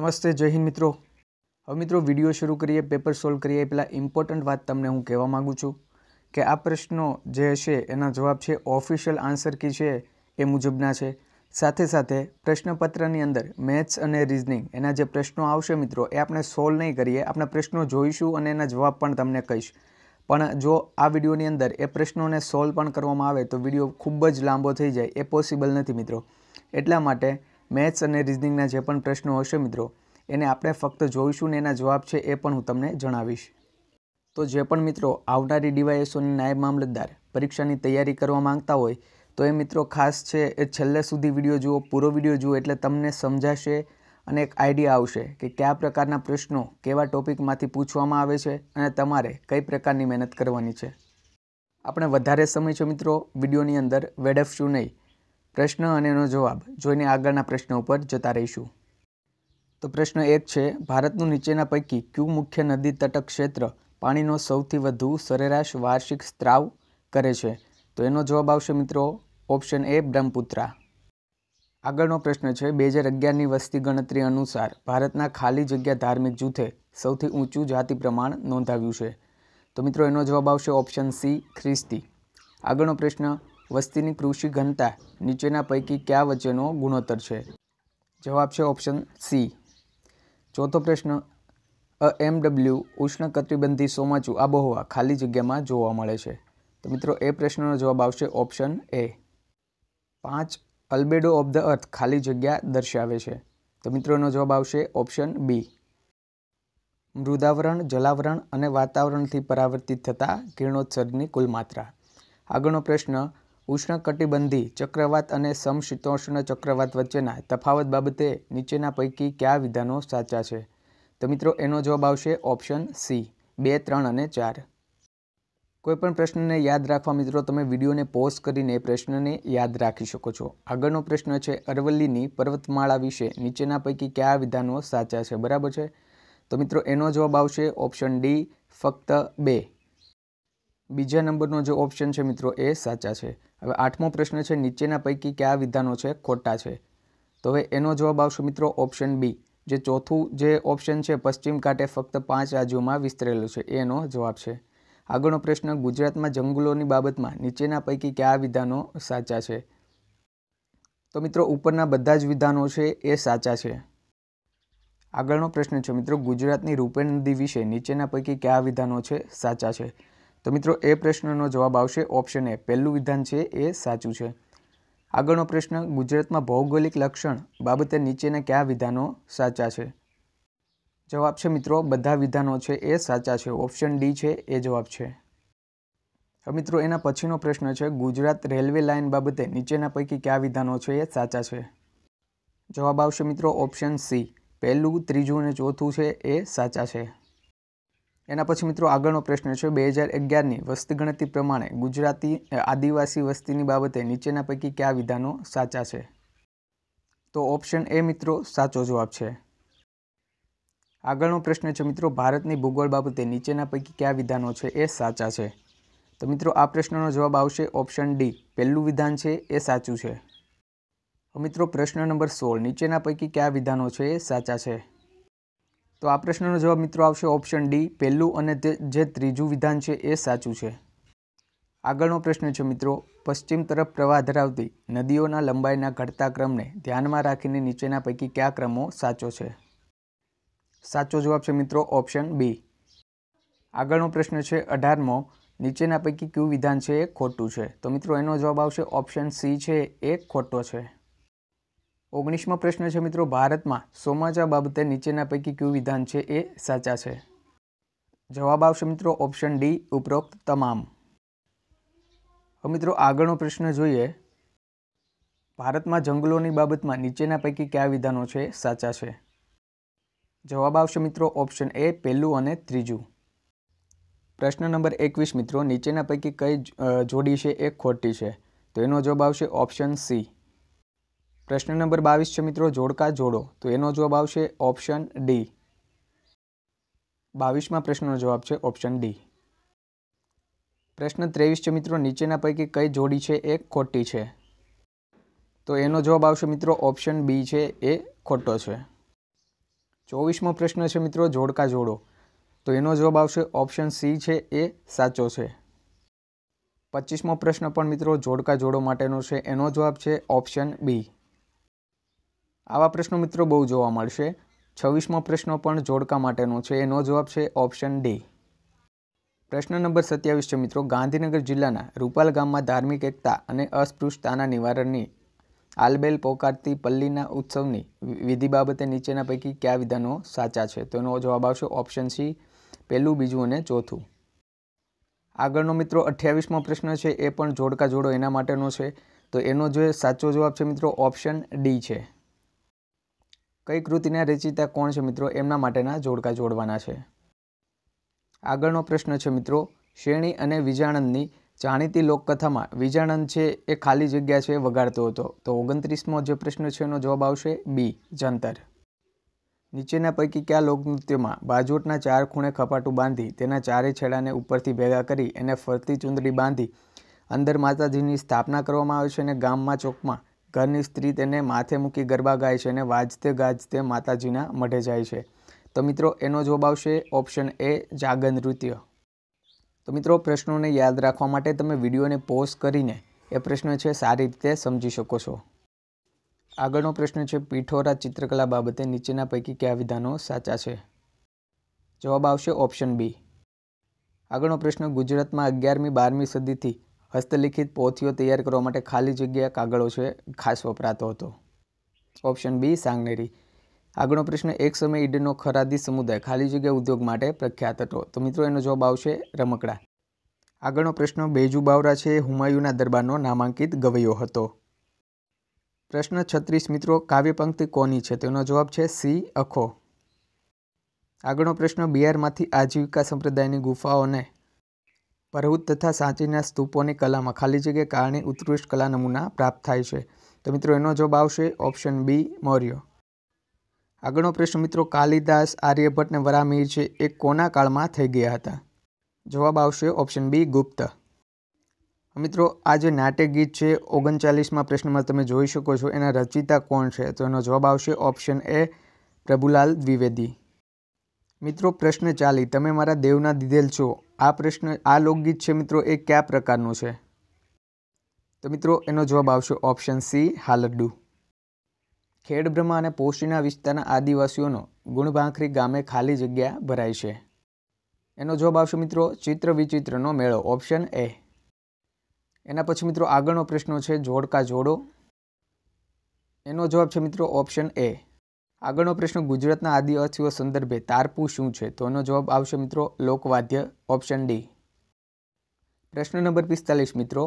નમસ્તે જય હિન્દ મિત્રો હવે મિત્રો વિડીયો શરૂ કરીએ પેપર સોલ્વ કરીએ પહેલાં ઇમ્પોર્ટન્ટ વાત તમને હું કહેવા માગું છું કે આ પ્રશ્નો જે હશે એના જવાબ છે ઓફિશિયલ આન્સર કી છે એ મુજબના છે સાથે સાથે પ્રશ્નપત્રની અંદર મેથ્સ અને રિઝનિંગ એના જે પ્રશ્નો આવશે મિત્રો એ આપણે સોલ્વ નહીં કરીએ આપણે પ્રશ્નો જોઈશું અને એના જવાબ પણ તમને કહીશ પણ જો આ વિડીયોની અંદર એ પ્રશ્નોને સોલ્વ પણ કરવામાં આવે તો વિડીયો ખૂબ જ લાંબો થઈ જાય એ પોસિબલ નથી મિત્રો એટલા માટે મેથ્સ અને રિઝનિંગના જે પણ પ્રશ્નો હશે મિત્રો એને આપણે ફક્ત જોઈશું ને એના જવાબ છે એ પણ હું તમને જણાવીશ તો જે પણ મિત્રો આવનારી ડીવાયએસઓની નાયબ મામલતદાર પરીક્ષાની તૈયારી કરવા માંગતા હોય તો એ મિત્રો ખાસ છે એ છેલ્લે સુધી વિડીયો જુઓ પૂરો વિડીયો જુઓ એટલે તમને સમજાશે અને એક આઈડિયા આવશે કે કયા પ્રકારના પ્રશ્નો કેવા ટોપિકમાંથી પૂછવામાં આવે છે અને તમારે કઈ પ્રકારની મહેનત કરવાની છે આપણે વધારે સમય છે મિત્રો વિડીયોની અંદર વેડફશું નહીં પ્રશ્ન અને એનો જવાબ જોઈને આગળના પ્રશ્નો ઉપર જતા રહીશું તો પ્રશ્ન એક છે ભારતનું નીચેના પૈકી ક્યુ મુખ્ય નદી તટક ક્ષેત્ર પાણીનો સૌથી વધુ સરેરાશ વાર્ષિક સ્ત્રાવ કરે છે તો એનો જવાબ આવશે મિત્રો ઓપ્શન એ બ્રહ્મપુત્રા આગળનો પ્રશ્ન છે બે હજાર અગિયારની વસ્તી ગણતરી અનુસાર ભારતના ખાલી જગ્યા ધાર્મિક જૂથે સૌથી ઊંચું જાતિ પ્રમાણ નોંધાવ્યું છે તો મિત્રો એનો જવાબ આવશે ઓપ્શન સી ખ્રિસ્તી આગળનો પ્રશ્ન વસ્તીની કૃષિ ઘનતા નીચેના પૈકી કયા વચ્ચેનો ગુણોત્તર છે જવાબ છે ઓપ્શન સી ચોથો પ્રશ્ન અ એમડબલ્યુ ઉષ્ણ કટિબંધી સોમાચુ આબોહવા ખાલી જગ્યામાં જોવા મળે છે તો મિત્રો એ પ્રશ્નનો જવાબ આવશે ઓપ્શન એ પાંચ અલ્બેડો ઓફ ધ અર્થ ખાલી જગ્યા દર્શાવે છે તો મિત્રોનો જવાબ આવશે ઓપ્શન બી મૃદાવરણ જલાવરણ અને વાતાવરણથી પરાવર્તિત થતા કિરણોત્સર્ગની કુલ માત્રા આગળનો પ્રશ્ન ઉષ્ણકટિબંધી ચક્રવાત અને સમશીતોષ્ણ ચક્રવાત વચ્ચેના તફાવત બાબતે નીચેના પૈકી કયા વિધાનો સાચા છે તો મિત્રો એનો જવાબ આવશે ઓપ્શન સી બે ત્રણ અને ચાર કોઈપણ પ્રશ્નને યાદ રાખવા મિત્રો તમે વિડીયોને પોઝ કરીને પ્રશ્નને યાદ રાખી શકો છો આગળનો પ્રશ્ન છે અરવલ્લીની પર્વતમાળા વિશે નીચેના પૈકી કયા વિધાનો સાચા છે બરાબર છે તો મિત્રો એનો જવાબ આવશે ઓપ્શન ડી ફક્ત બે બીજા નંબરનો જે ઓપ્શન છે મિત્રો એ સાચા છે હવે આઠમો પ્રશ્ન છે નીચેના પૈકી કયા વિધાનો છે ખોટા છે તો હવે એનો જવાબ આવશે મિત્રો ઓપ્શન બી જે ચોથું જે ઓપ્શન છે પશ્ચિમ કાંઠે ફક્ત પાંચ રાજ્યોમાં વિસ્તરેલું છે એનો જવાબ છે આગળનો પ્રશ્ન ગુજરાતમાં જંગલોની બાબતમાં નીચેના પૈકી કયા વિધાનો સાચા છે તો મિત્રો ઉપરના બધા જ વિધાનો છે એ સાચા છે આગળનો પ્રશ્ન છે મિત્રો ગુજરાતની રૂપે નદી વિશે નીચેના પૈકી કયા વિધાનો છે સાચા છે તો મિત્રો એ પ્રશ્નનો જવાબ આવશે ઓપ્શન એ પહેલું વિધાન છે એ સાચું છે આગળનો પ્રશ્ન ગુજરાતમાં ભૌગોલિક લક્ષણ બાબતે નીચેના કયા વિધાનો સાચા છે જવાબ છે મિત્રો બધા વિધાનો છે એ સાચા છે ઓપ્શન ડી છે એ જવાબ છે મિત્રો એના પછીનો પ્રશ્ન છે ગુજરાત રેલવે લાઇન બાબતે નીચેના પૈકી કયા વિધાનો છે એ સાચા છે જવાબ આવશે મિત્રો ઓપ્શન સી પહેલું ત્રીજું અને ચોથું છે એ સાચા છે એના પછી મિત્રો આગળનો પ્રશ્ન છે બે હજાર અગિયારની વસ્તી પ્રમાણે ગુજરાતી આદિવાસી વસ્તીની બાબતે નીચેના પૈકી કયા વિધાનો સાચા છે તો ઓપ્શન એ મિત્રો સાચો જવાબ છે આગળનો પ્રશ્ન છે મિત્રો ભારતની ભૂગોળ બાબતે નીચેના પૈકી કયા વિધાનો છે એ સાચા છે તો મિત્રો આ પ્રશ્નનો જવાબ આવશે ઓપ્શન ડી પહેલું વિધાન છે એ સાચું છે મિત્રો પ્રશ્ન નંબર સોળ નીચેના પૈકી કયા વિધાનો છે એ સાચા છે તો આ પ્રશ્નનો જવાબ મિત્રો આવશે ઓપ્શન ડી પહેલું અને તે જે ત્રીજું વિધાન છે એ સાચું છે આગળનો પ્રશ્ન છે મિત્રો પશ્ચિમ તરફ પ્રવાહ ધરાવતી નદીઓના લંબાઈના ઘટતા ક્રમને ધ્યાનમાં રાખીને નીચેના પૈકી કયા ક્રમો સાચો છે સાચો જવાબ છે મિત્રો ઓપ્શન બી આગળનો પ્રશ્ન છે અઢારમો નીચેના પૈકી કયું વિધાન છે એ ખોટું છે તો મિત્રો એનો જવાબ આવશે ઓપ્શન સી છે એ ખોટો છે ઓગણીસમો પ્રશ્ન છે મિત્રો ભારતમાં સોમાચા બાબતે નીચેના પૈકી કયું વિધાન છે એ સાચા છે જવાબ આવશે મિત્રો ઓપ્શન ડી ઉપરોક્ત તમામ હવે મિત્રો આગળનો પ્રશ્ન જોઈએ ભારતમાં જંગલોની બાબતમાં નીચેના પૈકી કયા વિધાનો છે સાચા છે જવાબ આવશે મિત્રો ઓપ્શન એ પહેલું અને ત્રીજું પ્રશ્ન નંબર એકવીસ મિત્રો નીચેના પૈકી કઈ જોડી છે એ ખોટી છે તો એનો જવાબ આવશે ઓપ્શન સી પ્રશ્ન નંબર બાવીસ છે મિત્રો જોડકા જોડો તો એનો જવાબ આવશે ઓપ્શન ડી બાવીસમાં પ્રશ્નનો જવાબ છે ઓપ્શન ડી પ્રશ્ન ત્રેવીસ છે મિત્રો નીચેના પૈકી કઈ જોડી છે એ ખોટી છે તો એનો જવાબ આવશે મિત્રો ઓપ્શન બી છે એ ખોટો છે ચોવીસમો પ્રશ્ન છે મિત્રો જોડકા જોડો તો એનો જવાબ આવશે ઓપ્શન સી છે એ સાચો છે પચીસમો પ્રશ્ન પણ મિત્રો જોડકા જોડો માટેનો છે એનો જવાબ છે ઓપ્શન બી આવા પ્રશ્નો મિત્રો બહુ જોવા મળશે છવ્વીસમો પ્રશ્ન પણ જોડકા માટેનો છે એનો જવાબ છે ઓપ્શન ડી પ્રશ્ન નંબર સત્યાવીસ છે મિત્રો ગાંધીનગર જિલ્લાના રૂપાલ ગામમાં ધાર્મિક એકતા અને અસ્પૃશ્યતાના નિવારણની આલબેલ પોકારતી પલ્લીના ઉત્સવની વિધિ બાબતે નીચેના પૈકી કયા વિધાનો સાચા છે તો એનો જવાબ આવશે ઓપ્શન સી પહેલું બીજું અને ચોથું આગળનો મિત્રો અઠ્યાવીસમો પ્રશ્ન છે એ પણ જોડકા જોડો એના માટેનો છે તો એનો જે સાચો જવાબ છે મિત્રો ઓપ્શન ડી છે કઈ કૃતિના રચિતા કોણ છે મિત્રો એમના માટેના જોડકા જોડવાના છે આગળનો પ્રશ્ન છે મિત્રો શ્રેણી અને વિજાણંદની જાણીતી લોકકથામાં વિજાણંદ છે એ ખાલી જગ્યા છે વગાડતો હતો તો ઓગણત્રીસમો જે પ્રશ્ન છે એનો જવાબ આવશે બી જંતર નીચેના પૈકી કયા લોકનૃત્યમાં બાજોટના ચાર ખૂણે ખપાટું બાંધી તેના ચારે છેડાને ઉપરથી ભેગા કરી એને ફરતી ચૂંદડી બાંધી અંદર માતાજીની સ્થાપના કરવામાં આવે છે અને ગામમાં ચોકમાં ઘરની સ્ત્રી તેને માથે મૂકી ગરબા ગાય છે અને વાજતે ગાજતે માતાજીના મઢે જાય છે તો મિત્રો એનો જવાબ આવશે ઓપ્શન એ જાગન નૃત્ય તો મિત્રો પ્રશ્નોને યાદ રાખવા માટે તમે વિડીયોને પોઝ કરીને એ પ્રશ્ન છે સારી રીતે સમજી શકો છો આગળનો પ્રશ્ન છે પીઠોરા ચિત્રકલા બાબતે નીચેના પૈકી કયા વિધાનો સાચા છે જવાબ આવશે ઓપ્શન બી આગળનો પ્રશ્ન ગુજરાતમાં અગિયારમી બારમી સદીથી હસ્તલિખિત પોથીઓ તૈયાર કરવા માટે ખાલી જગ્યા કાગળો છે ખાસ વપરાતો હતો ઓપ્શન બી સાંગનેરી આગળનો પ્રશ્ન એક સમયે ઈડનો ખરાદી સમુદાય ખાલી જગ્યા ઉદ્યોગ માટે પ્રખ્યાત હતો તો મિત્રો એનો જવાબ આવશે રમકડા આગળનો પ્રશ્ન બેજુ બાવરા છે હુમાયુના દરબારનો નામાંકિત ગવૈયો હતો પ્રશ્ન છત્રીસ મિત્રો કાવ્ય પંક્તિ કોની છે તેનો જવાબ છે સી અખો આગળનો પ્રશ્ન બિહારમાંથી આજીવિકા સંપ્રદાયની ગુફાઓને ભરૂચ તથા સાંચીના સ્તૂપોની કલામાં ખાલી જગ્યા કારણે ઉત્કૃષ્ટ કલા નમૂના પ્રાપ્ત થાય છે તો મિત્રો એનો જવાબ આવશે ઓપ્શન બી મૌર્ય આગળનો પ્રશ્ન મિત્રો કાલિદાસ આર્યભટ્ટ અને વરામીર છે એ કોના કાળમાં થઈ ગયા હતા જવાબ આવશે ઓપ્શન બી ગુપ્ત મિત્રો આ જે નાટ્ય ગીત છે ઓગણચાલીસમાં પ્રશ્નમાં તમે જોઈ શકો છો એના રચિતા કોણ છે તો એનો જવાબ આવશે ઓપ્શન એ પ્રભુલાલ દ્વિવેદી મિત્રો પ્રશ્ન ચાલી તમે મારા દેવના દીધેલ છો આ પ્રશ્ન આ લોકગીત છે મિત્રો એ કયા પ્રકારનું છે તો મિત્રો એનો જવાબ આવશે ઓપ્શન સી હાલડ્ડુ ખેડબ્રહ્મા અને પોષીના વિસ્તારના આદિવાસીઓનો ગુણભાંખરી ગામે ખાલી જગ્યા ભરાય છે એનો જવાબ આવશે મિત્રો ચિત્ર વિચિત્રનો મેળો ઓપ્શન એ એના પછી મિત્રો આગળનો પ્રશ્ન છે જોડકા જોડો એનો જવાબ છે મિત્રો ઓપ્શન એ આગળનો પ્રશ્ન ગુજરાતના આદિવાસીઓ સંદર્ભે તારપુ શું છે તોનો જવાબ આવશે મિત્રો લોકવાદ્ય ઓપ્શન ડી પ્રશ્ન નંબર પિસ્તાલીસ મિત્રો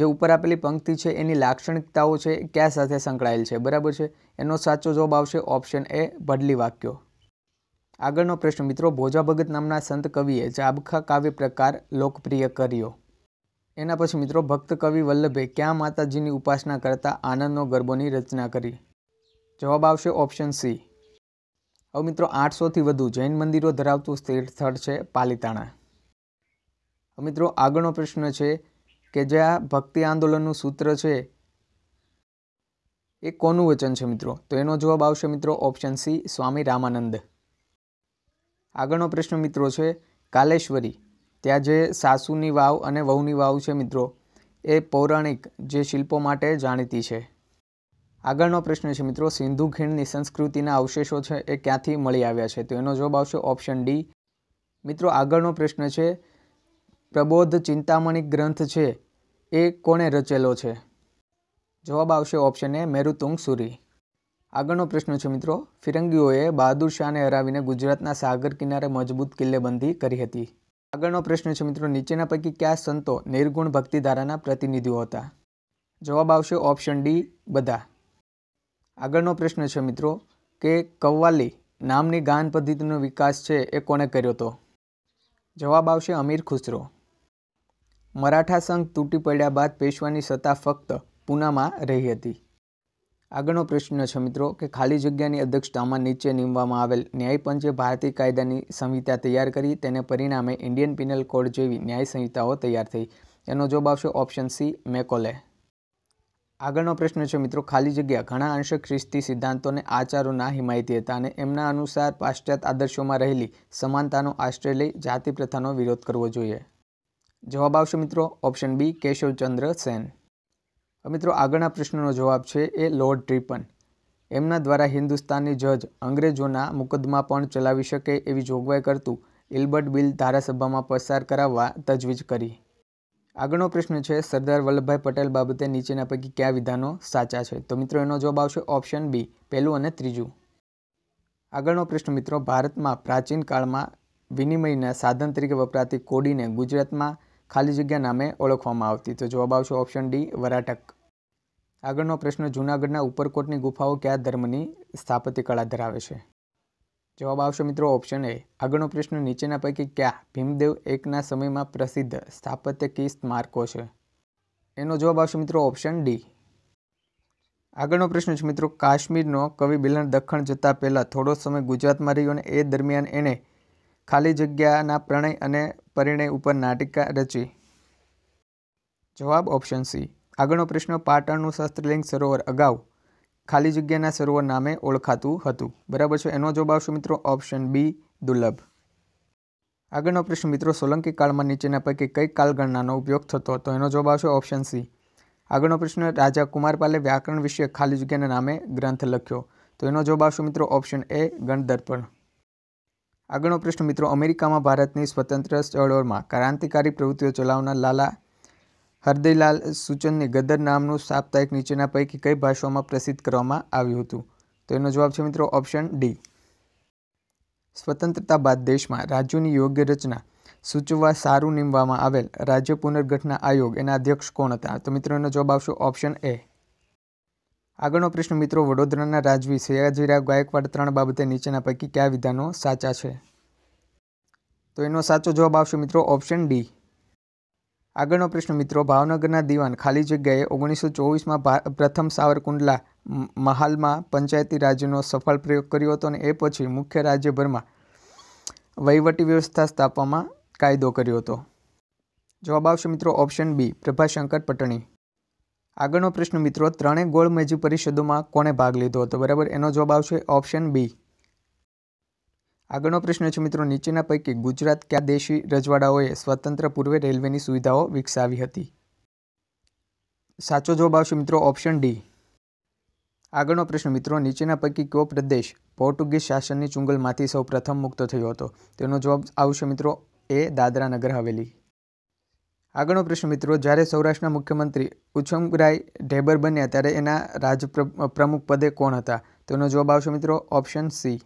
જે ઉપર આપેલી પંક્તિ છે એની લાક્ષણિકતાઓ છે ક્યાં સાથે સંકળાયેલ છે બરાબર છે એનો સાચો જવાબ આવશે ઓપ્શન એ ભડલી વાક્યો આગળનો પ્રશ્ન મિત્રો ભોજા ભગત નામના સંત કવિએ જાબખા કાવ્ય પ્રકાર લોકપ્રિય કર્યો એના પછી મિત્રો ભક્ત કવિ વલ્લભે ક્યાં માતાજીની ઉપાસના કરતા આનંદનો ગરબોની રચના કરી જવાબ આવશે ઓપ્શન સી હવે મિત્રો આઠસોથી વધુ જૈન મંદિરો ધરાવતું તીર્થસ્થળ છે પાલિતાણા હવે મિત્રો આગળનો પ્રશ્ન છે કે જે આ ભક્તિ આંદોલનનું સૂત્ર છે એ કોનું વચન છે મિત્રો તો એનો જવાબ આવશે મિત્રો ઓપ્શન સી સ્વામી રામાનંદ આગળનો પ્રશ્ન મિત્રો છે કાલેશ્વરી ત્યાં જે સાસુની વાવ અને વહુની વાવ છે મિત્રો એ પૌરાણિક જે શિલ્પો માટે જાણીતી છે આગળનો પ્રશ્ન છે મિત્રો સિંધુ ખીણની સંસ્કૃતિના અવશેષો છે એ ક્યાંથી મળી આવ્યા છે તો એનો જવાબ આવશે ઓપ્શન ડી મિત્રો આગળનો પ્રશ્ન છે પ્રબોધ ચિંતામણી ગ્રંથ છે એ કોણે રચેલો છે જવાબ આવશે ઓપ્શન એ મેરુતુંગ સુરી આગળનો પ્રશ્ન છે મિત્રો ફિરંગીઓએ બહાદુર શાહને હરાવીને ગુજરાતના સાગર કિનારે મજબૂત કિલ્લેબંધી કરી હતી આગળનો પ્રશ્ન છે મિત્રો નીચેના પૈકી કયા સંતો નિર્ગુણ ભક્તિધારાના પ્રતિનિધિઓ હતા જવાબ આવશે ઓપ્શન ડી બધા આગળનો પ્રશ્ન છે મિત્રો કે કવ્વાલી નામની ગાન પદ્ધતિનો વિકાસ છે એ કોણે કર્યો હતો જવાબ આવશે અમીર ખુસરો મરાઠા સંઘ તૂટી પડ્યા બાદ પેશવાની સત્તા ફક્ત પૂનામાં રહી હતી આગળનો પ્રશ્ન છે મિત્રો કે ખાલી જગ્યાની અધ્યક્ષતામાં નીચે નીમવામાં આવેલ ન્યાયપંચે ભારતીય કાયદાની સંહિતા તૈયાર કરી તેને પરિણામે ઇન્ડિયન પિનલ કોડ જેવી ન્યાય સંહિતાઓ તૈયાર થઈ એનો જવાબ આવશે ઓપ્શન સી મેકોલે આગળનો પ્રશ્ન છે મિત્રો ખાલી જગ્યા ઘણા અંશે ખ્રિસ્તી સિદ્ધાંતોને આચારોના હિમાયતી હતા અને એમના અનુસાર પાશ્ચાત્ય આદર્શોમાં રહેલી સમાનતાનો આશ્રય લઈ જાતિ પ્રથાનો વિરોધ કરવો જોઈએ જવાબ આવશે મિત્રો ઓપ્શન બી કેશવચંદ્ર સેન મિત્રો આગળના પ્રશ્નનો જવાબ છે એ લોર્ડ ટ્રિપન એમના દ્વારા હિન્દુસ્તાનની જજ અંગ્રેજોના મુકદ્દમા પણ ચલાવી શકે એવી જોગવાઈ કરતું ઇલબર્ટ બિલ ધારાસભામાં પસાર કરાવવા તજવીજ કરી આગળનો પ્રશ્ન છે સરદાર વલ્લભભાઈ પટેલ બાબતે નીચેના પૈકી કયા વિધાનો સાચા છે તો મિત્રો એનો જવાબ આવશે ઓપ્શન બી પહેલું અને ત્રીજું આગળનો પ્રશ્ન મિત્રો ભારતમાં પ્રાચીન કાળમાં વિનિમયના સાધન તરીકે વપરાતી કોડીને ગુજરાતમાં ખાલી જગ્યા નામે ઓળખવામાં આવતી તો જવાબ આવશે ઓપ્શન ડી વરાટક આગળનો પ્રશ્ન જૂનાગઢના ઉપરકોટની ગુફાઓ કયા ધર્મની સ્થાપત્ય કળા ધરાવે છે જવાબ આવશે મિત્રો ઓપ્શન એ આગળનો પ્રશ્ન નીચેના પૈકી કયા ભીમદેવ એકના સમયમાં પ્રસિદ્ધ સ્થાપત્ય કી સ્મારકો છે એનો જવાબ આવશે મિત્રો ઓપ્શન ડી આગળનો પ્રશ્ન છે મિત્રો કાશ્મીરનો કવિ બિલન દખણ જતાં પહેલાં થોડો સમય ગુજરાતમાં રહ્યો અને એ દરમિયાન એણે ખાલી જગ્યાના પ્રણય અને પરિણય ઉપર નાટિકા રચી જવાબ ઓપ્શન સી આગળનો પ્રશ્ન પાટણનું શસ્ત્રલિંગ સરોવર અગાઉ ખાલી જગ્યાના સરોવર નામે ઓળખાતું હતું બરાબર છે એનો જવાબ આવશે મિત્રો ઓપ્શન બી દુર્લભ આગળનો પ્રશ્ન મિત્રો સોલંકી કાળમાં નીચેના પૈકી કઈ કાલગણનાનો ઉપયોગ થતો હતો એનો જવાબ આવશે ઓપ્શન સી આગળનો પ્રશ્ન રાજા કુમારપાલે વ્યાકરણ વિશે ખાલી જગ્યાના નામે ગ્રંથ લખ્યો તો એનો જવાબ આવશે મિત્રો ઓપ્શન એ ગણદર્પણ આગળનો પ્રશ્ન મિત્રો અમેરિકામાં ભારતની સ્વતંત્ર ચળવળમાં ક્રાંતિકારી પ્રવૃત્તિઓ ચલાવનાર લાલા હરદયલાલ સૂચનને ગદર નામનું સાપ્તાહિક નીચેના પૈકી કઈ ભાષાઓમાં પ્રસિદ્ધ કરવામાં આવ્યું હતું તો એનો જવાબ છે મિત્રો ઓપ્શન ડી સ્વતંત્રતા બાદ દેશમાં રાજ્યોની યોગ્ય રચના સૂચવવા સારું નીમવામાં આવેલ રાજ્ય પુનર્ગઠના આયોગ એના અધ્યક્ષ કોણ હતા તો મિત્રો એનો જવાબ આવશે ઓપ્શન એ આગળનો પ્રશ્ન મિત્રો વડોદરાના રાજવી સયાજીરાવ ગાયકવાડ ત્રણ બાબતે નીચેના પૈકી કયા વિધાનો સાચા છે તો એનો સાચો જવાબ આવશે મિત્રો ઓપ્શન ડી આગળનો પ્રશ્ન મિત્રો ભાવનગરના દિવાન ખાલી જગ્યાએ ઓગણીસો ચોવીસમાં પ્રથમ સાવરકુંડલા મહાલમાં પંચાયતી રાજ્યનો સફળ પ્રયોગ કર્યો હતો અને એ પછી મુખ્ય રાજ્યભરમાં વહીવટી વ્યવસ્થા સ્થાપવામાં કાયદો કર્યો હતો જવાબ આવશે મિત્રો ઓપ્શન બી પ્રભાશંકર પટણી આગળનો પ્રશ્ન મિત્રો ત્રણેય ગોળ મેજી પરિષદોમાં કોણે ભાગ લીધો હતો બરાબર એનો જવાબ આવશે ઓપ્શન બી આગળનો પ્રશ્ન છે મિત્રો નીચેના પૈકી ગુજરાત કયા દેશી રજવાડાઓએ સ્વતંત્ર પૂર્વે રેલવેની સુવિધાઓ વિકસાવી હતી સાચો જવાબ આવશે મિત્રો ઓપ્શન ડી આગળનો પ્રશ્ન મિત્રો નીચેના પૈકી કયો પ્રદેશ પોર્ટુગીઝ શાસનની ચુંગલમાંથી સૌ પ્રથમ મુક્ત થયો હતો તેનો જવાબ આવશે મિત્રો એ દાદરા નગર હવેલી આગળનો પ્રશ્ન મિત્રો જ્યારે સૌરાષ્ટ્રના મુખ્યમંત્રી ઉછમરાય ઢેબર બન્યા ત્યારે એના રાજ પ્રમુખ પદે કોણ હતા તેનો જવાબ આવશે મિત્રો ઓપ્શન સી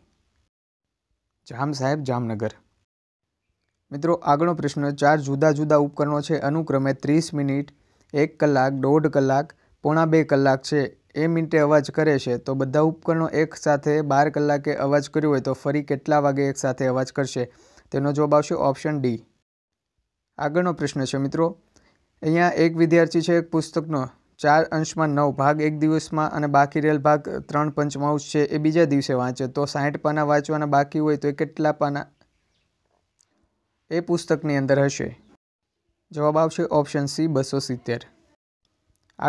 જામ સાહેબ જામનગર મિત્રો આગળનો પ્રશ્ન ચાર જુદા જુદા ઉપકરણો છે અનુક્રમે ત્રીસ મિનિટ એક કલાક દોઢ કલાક પોણા બે કલાક છે એ મિનિટે અવાજ કરે છે તો બધા ઉપકરણો એક સાથે બાર કલાકે અવાજ કર્યો હોય તો ફરી કેટલા વાગે એક સાથે અવાજ કરશે તેનો જવાબ આવશે ઓપ્શન ડી આગળનો પ્રશ્ન છે મિત્રો અહીંયા એક વિદ્યાર્થી છે એક પુસ્તકનો ચાર અંશમાં નવ ભાગ એક દિવસમાં અને બાકી રહેલ ભાગ ત્રણ પંચમાંશ છે એ બીજા દિવસે વાંચે તો સાઠ પાના વાંચવાના બાકી હોય તો એ કેટલા પાના એ પુસ્તકની અંદર હશે જવાબ આવશે ઓપ્શન સી બસો સિત્તેર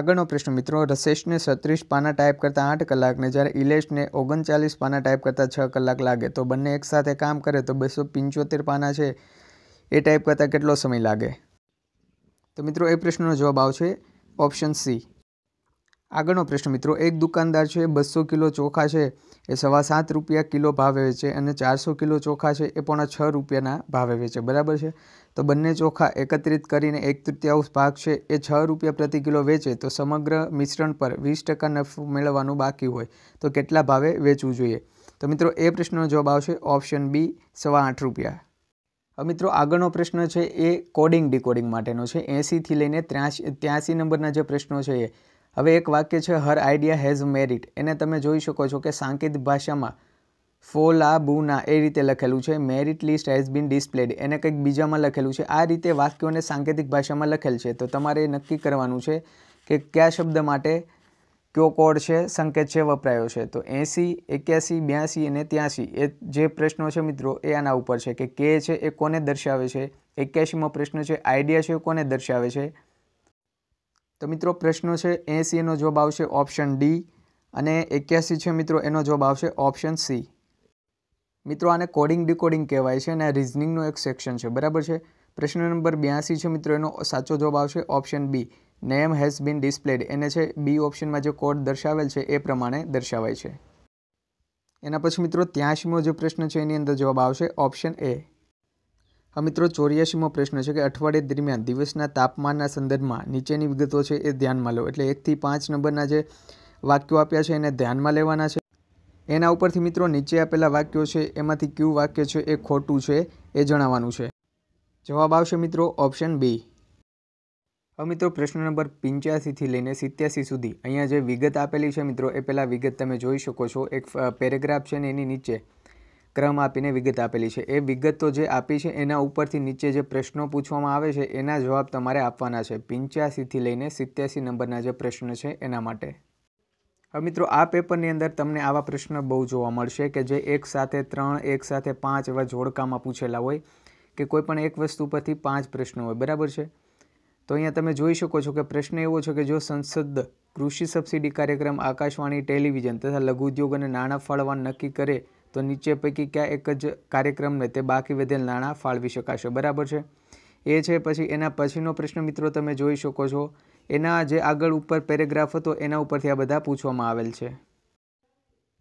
આગળનો પ્રશ્ન મિત્રો રસેશને છત્રીસ પાના ટાઈપ કરતાં આઠ કલાકને જ્યારે ઇલેશને ઓગણચાલીસ પાના ટાઈપ કરતાં છ કલાક લાગે તો બંને એકસાથે કામ કરે તો બસો પંચોતેર પાના છે એ ટાઈપ કરતાં કેટલો સમય લાગે તો મિત્રો એ પ્રશ્નનો જવાબ આવશે ઓપ્શન સી આગળનો પ્રશ્ન મિત્રો એક દુકાનદાર છે બસો કિલો ચોખા છે એ સવા સાત રૂપિયા કિલો ભાવે વેચે અને ચારસો કિલો ચોખા છે એ પોણા છ રૂપિયાના ભાવે વેચે બરાબર છે તો બંને ચોખા એકત્રિત કરીને એક તૃતીયાંશ ભાગ છે એ છ રૂપિયા પ્રતિ કિલો વેચે તો સમગ્ર મિશ્રણ પર વીસ ટકા નફો મેળવવાનું બાકી હોય તો કેટલા ભાવે વેચવું જોઈએ તો મિત્રો એ પ્રશ્નનો જવાબ આવશે ઓપ્શન બી સવા આઠ રૂપિયા મિત્રો આગળનો પ્રશ્ન છે એ કોડિંગ ડીકોડિંગ માટેનો છે એંસીથી લઈને ત્યાંસી ત્યાંસી નંબરના જે પ્રશ્નો છે એ હવે એક વાક્ય છે હર આઈડિયા હેઝ મેરિટ એને તમે જોઈ શકો છો કે સાંકેત ભાષામાં ફોલા બુના એ રીતે લખેલું છે merit list has been displayed એને કંઈક બીજામાં લખેલું છે આ રીતે વાક્યોને સાંકેતિક ભાષામાં લખેલ છે તો તમારે નક્કી કરવાનું છે કે કયા શબ્દ માટે કયો કોડ છે સંકેત છે વપરાયો છે તો એંસી એક્યાસી બ્યાસી અને ત્યાંસી એ જે પ્રશ્નો છે મિત્રો એ આના ઉપર છે કે કે છે એ કોને દર્શાવે છે એક્યાસીમાં પ્રશ્ન છે આઈડિયા છે કોને દર્શાવે છે તો મિત્રો પ્રશ્નો છે એંસીનો જોબ આવશે ઓપ્શન ડી અને એક્યાસી છે મિત્રો એનો જોબ આવશે ઓપ્શન સી મિત્રો આને કોડિંગ ડીકોડિંગ કહેવાય છે અને રિઝનિંગનું એક સેક્શન છે બરાબર છે પ્રશ્ન નંબર બ્યાસી છે મિત્રો એનો સાચો જોબ આવશે option B name has been displayed એને છે બી ઓપ્શનમાં જે કોડ દર્શાવેલ છે એ પ્રમાણે દર્શાવાય છે એના પછી મિત્રો ત્યાસીમો જે પ્રશ્ન છે એની અંદર જવાબ આવશે ઓપ્શન એ હા મિત્રો ચોર્યાસીમો પ્રશ્ન છે કે અઠવાડિયે દરમિયાન દિવસના તાપમાનના સંદર્ભમાં નીચેની વિગતો છે એ ધ્યાનમાં લો એટલે એકથી પાંચ નંબરના જે વાક્યો આપ્યા છે એને ધ્યાનમાં લેવાના છે એના ઉપરથી મિત્રો નીચે આપેલા વાક્યો છે એમાંથી કયું વાક્ય છે એ ખોટું છે એ જણાવવાનું છે જવાબ આવશે મિત્રો ઓપ્શન બી હવે મિત્રો પ્રશ્ન નંબર પંચ્યાસીથી લઈને સિત્યાસી સુધી અહીંયા જે વિગત આપેલી છે મિત્રો એ પહેલાં વિગત તમે જોઈ શકો છો એક પેરેગ્રાફ છે ને એની નીચે ક્રમ આપીને વિગત આપેલી છે એ વિગતો જે આપી છે એના ઉપરથી નીચે જે પ્રશ્નો પૂછવામાં આવે છે એના જવાબ તમારે આપવાના છે પંચ્યાસીથી લઈને સિત્યાસી નંબરના જે પ્રશ્ન છે એના માટે હવે મિત્રો આ પેપરની અંદર તમને આવા પ્રશ્ન બહુ જોવા મળશે કે જે એક સાથે ત્રણ એક સાથે પાંચ એવા જોડકામાં પૂછેલા હોય કે કોઈ પણ એક વસ્તુ પરથી પાંચ પ્રશ્નો હોય બરાબર છે તો અહીંયા તમે જોઈ શકો છો કે પ્રશ્ન એવો છે કે જો સંસદ કૃષિ સબસિડી કાર્યક્રમ આકાશવાણી ટેલિવિઝન તથા લઘુ ઉદ્યોગ અને નાણાં ફાળવા નક્કી કરે તો નીચે પૈકી ક્યાં એક જ કાર્યક્રમને તે બાકી વધેલ નાણાં ફાળવી શકાશે બરાબર છે એ છે પછી એના પછીનો પ્રશ્ન મિત્રો તમે જોઈ શકો છો એના જે આગળ ઉપર પેરેગ્રાફ હતો એના ઉપરથી આ બધા પૂછવામાં આવેલ છે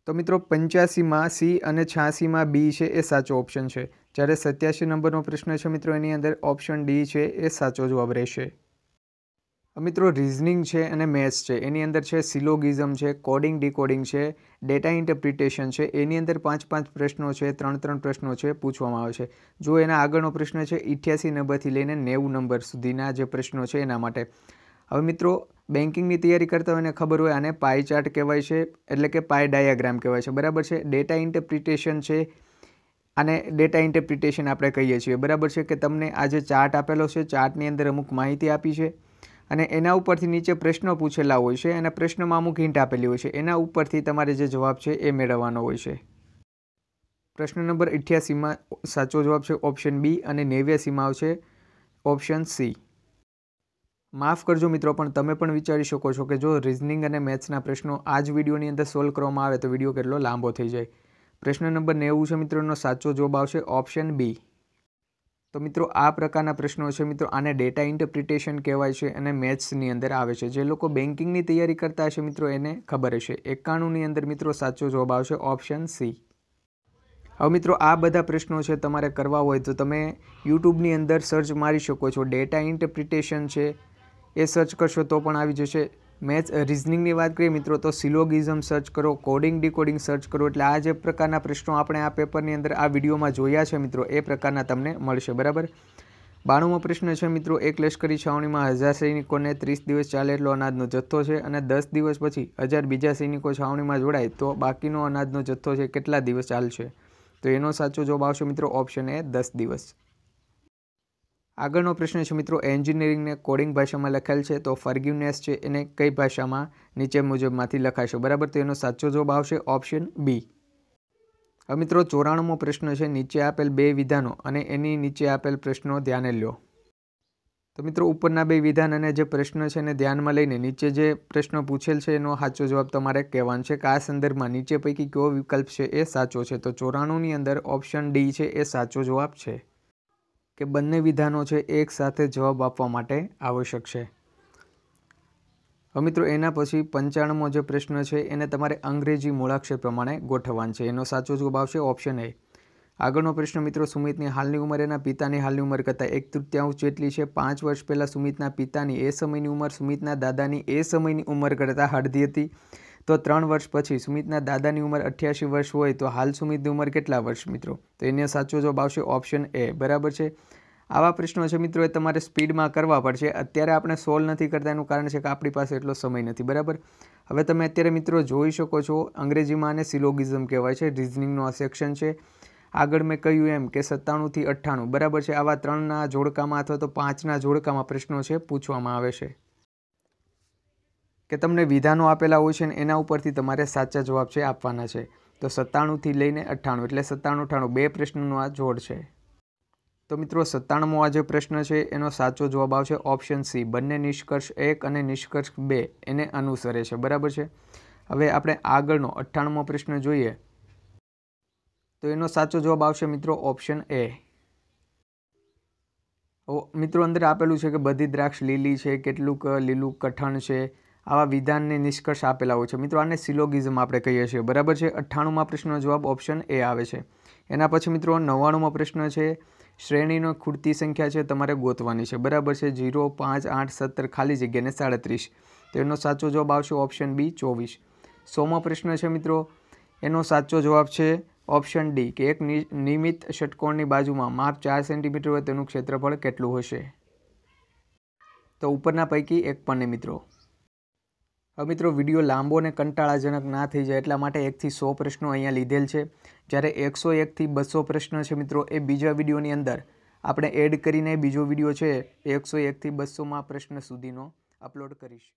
તો મિત્રો પંચ્યાસીમાં સી અને છ્યાસીમાં બી છે એ સાચો ઓપ્શન છે જ્યારે સત્યાસી નંબરનો પ્રશ્ન છે મિત્રો એની અંદર ઓપ્શન ડી છે એ સાચો જવાબ રહેશે મિત્રો રિઝનિંગ છે અને મેથ્સ છે એની અંદર છે સિલોગિઝમ છે કોડિંગ ડીકોડિંગ છે ડેટા ઇન્ટરપ્રિટેશન છે એની અંદર પાંચ પાંચ પ્રશ્નો છે ત્રણ ત્રણ પ્રશ્નો છે પૂછવામાં આવે છે જો એના આગળનો પ્રશ્ન છે ઇઠ્યાસી નંબરથી લઈને નેવું નંબર સુધીના જે પ્રશ્નો છે એના માટે હવે મિત્રો બેન્કિંગની તૈયારી કરતા હોય ખબર હોય આને પાઈ ચાર્ટ કહેવાય છે એટલે કે પાય ડાયાગ્રામ કહેવાય છે બરાબર છે ડેટા ઇન્ટરપ્રિટેશન છે આને ડેટા ઇન્ટરપ્રિટેશન આપણે કહીએ છીએ બરાબર છે કે તમને આ જે ચાર્ટ આપેલો છે ચાર્ટની અંદર અમુક માહિતી આપી છે અને એના ઉપરથી નીચે પ્રશ્નો પૂછેલા હોય છે અને પ્રશ્નોમાં અમુક હિન્ટ આપેલી હોય છે એના ઉપરથી તમારે જે જવાબ છે એ મેળવવાનો હોય છે પ્રશ્ન નંબર અઠ્યાસીમાં સાચો જવાબ છે ઓપ્શન બી અને નેવ્યાસીમાં આવશે ઓપ્શન સી માફ કરજો મિત્રો પણ તમે પણ વિચારી શકો છો કે જો રિઝનિંગ અને મેથ્સના પ્રશ્નો આ જ વિડીયોની અંદર સોલ્વ કરવામાં આવે તો વિડીયો કેટલો લાંબો થઈ જાય પ્રશ્ન નંબર નેવું છે મિત્રોનો સાચો જવાબ આવશે ઓપ્શન બી તો મિત્રો આ પ્રકારના પ્રશ્નો છે મિત્રો આને ડેટા ઇન્ટરપ્રિટેશન કહેવાય છે અને મેથ્સની અંદર આવે છે જે લોકો બેન્કિંગની તૈયારી કરતા હશે મિત્રો એને ખબર હશે એકાણુંની અંદર મિત્રો સાચો જવાબ આવશે ઓપ્શન સી હવે મિત્રો આ બધા પ્રશ્નો છે તમારે કરવા હોય તો તમે યુટ્યુબની અંદર સર્ચ મારી શકો છો ડેટા ઇન્ટરપ્રિટેશન છે એ સર્ચ કરશો તો પણ આવી જશે મેથ્સ રિઝનિંગની વાત કરીએ મિત્રો તો સિલોગિઝમ સર્ચ કરો કોડિંગ ડીકોડિંગ સર્ચ કરો એટલે આ જે પ્રકારના પ્રશ્નો આપણે આ પેપરની અંદર આ વિડીયોમાં જોયા છે મિત્રો એ પ્રકારના તમને મળશે બરાબર બાણુંમો પ્રશ્ન છે મિત્રો એક લશ્કરી છાવણીમાં હજાર સૈનિકોને ત્રીસ દિવસ ચાલે એટલો અનાજનો જથ્થો છે અને દસ દિવસ પછી હજાર બીજા સૈનિકો છાવણીમાં જોડાય તો બાકીનો અનાજનો જથ્થો છે કેટલા દિવસ ચાલશે તો એનો સાચો જવાબ આવશે મિત્રો ઓપ્શન એ દસ દિવસ આગળનો પ્રશ્ન છે મિત્રો એન્જિનિયરિંગને કોડિંગ ભાષામાં લખેલ છે તો ફર્ગ્યુનેસ છે એને કઈ ભાષામાં નીચે મુજબમાંથી લખાશે બરાબર તો એનો સાચો જવાબ આવશે ઓપ્શન બી હવે મિત્રો ચોરાણુંમો પ્રશ્ન છે નીચે આપેલ બે વિધાનો અને એની નીચે આપેલ પ્રશ્નો ધ્યાને લો તો મિત્રો ઉપરના બે વિધાન અને જે પ્રશ્ન છે એને ધ્યાનમાં લઈને નીચે જે પ્રશ્નો પૂછેલ છે એનો સાચો જવાબ તમારે કહેવાનો છે કે આ સંદર્ભમાં નીચે પૈકી કયો વિકલ્પ છે એ સાચો છે તો ચોરાણુંની અંદર ઓપ્શન ડી છે એ સાચો જવાબ છે કે બંને વિધાનો છે એક સાથે જવાબ આપવા માટે આવશ્યક છે હવે મિત્રો એના પછી પંચાણુંમો જે પ્રશ્ન છે એને તમારે અંગ્રેજી મૂળાક્ષર પ્રમાણે ગોઠવવાનો છે એનો સાચો જવાબ આવશે ઓપ્શન એ આગળનો પ્રશ્ન મિત્રો સુમિતની હાલની ઉંમર એના પિતાની હાલની ઉંમર કરતાં એક તૃતીયાંશ જેટલી છે પાંચ વર્ષ પહેલાં સુમિતના પિતાની એ સમયની ઉંમર સુમિતના દાદાની એ સમયની ઉંમર કરતાં અડધી હતી તો ત્રણ વર્ષ પછી સુમિતના દાદાની ઉંમર અઠ્યાસી વર્ષ હોય તો હાલ સુમિતની ઉંમર કેટલા વર્ષ મિત્રો તો એને સાચો જવાબ આવશે ઓપ્શન એ બરાબર છે આવા પ્રશ્નો છે મિત્રો એ તમારે સ્પીડમાં કરવા પડશે અત્યારે આપણે સોલ્વ નથી કરતા એનું કારણ છે કે આપણી પાસે એટલો સમય નથી બરાબર હવે તમે અત્યારે મિત્રો જોઈ શકો છો અંગ્રેજીમાં આને સિલોગિઝમ કહેવાય છે રિઝનિંગનું આ સેક્શન છે આગળ મેં કહ્યું એમ કે સત્તાણુંથી અઠ્ઠાણું બરાબર છે આવા ત્રણના જોડકામાં અથવા તો પાંચના જોડકામાં પ્રશ્નો છે પૂછવામાં આવે છે કે તમને વિધાનો આપેલા હોય છે ને એના ઉપરથી તમારે સાચા જવાબ છે આપવાના છે તો સત્તાણુંથી લઈને અઠ્ઠાણું એટલે સત્તાણું અઠ્ઠાણું બે પ્રશ્નનો આ જોડ છે તો મિત્રો સત્તાણુંમો આ જે પ્રશ્ન છે એનો સાચો જવાબ આવશે ઓપ્શન સી બંને નિષ્કર્ષ એક અને નિષ્કર્ષ બે એને અનુસરે છે બરાબર છે હવે આપણે આગળનો અઠ્ઠાણુંમો પ્રશ્ન જોઈએ તો એનો સાચો જવાબ આવશે મિત્રો ઓપ્શન એ મિત્રો અંદર આપેલું છે કે બધી દ્રાક્ષ લીલી છે કેટલુંક લીલું કઠણ છે આવા વિધાનને નિષ્કર્ષ આપેલા હોય છે મિત્રો આને સિલોગિઝમ આપણે કહીએ છીએ બરાબર છે અઠ્ઠાણુંમાં પ્રશ્નનો જવાબ ઓપ્શન એ આવે છે એના પછી મિત્રો નવ્વાણુંમાં પ્રશ્ન છે શ્રેણીનો ખૂટતી સંખ્યા છે તમારે ગોતવાની છે બરાબર છે જીરો પાંચ આઠ સત્તર ખાલી જગ્યાને સાડત્રીસ તો એનો સાચો જવાબ આવશે ઓપ્શન બી ચોવીસ સોમાં પ્રશ્ન છે મિત્રો એનો સાચો જવાબ છે ઓપ્શન ડી કે એક નિયમિત ષટકોણની બાજુમાં માપ ચાર સેન્ટીમીટર હોય તેનું ક્ષેત્રફળ કેટલું હશે તો ઉપરના પૈકી એક પણ મિત્રો હવે મિત્રો વિડીયો લાંબો અને કંટાળાજનક ના થઈ જાય એટલા માટે એકથી સો પ્રશ્નો અહીંયા લીધેલ છે જ્યારે એકસો એકથી બસો પ્રશ્ન છે મિત્રો એ બીજા વિડીયોની અંદર આપણે એડ કરીને બીજો વિડીયો છે એકસો એકથી બસોમાં પ્રશ્ન સુધીનો અપલોડ કરીશ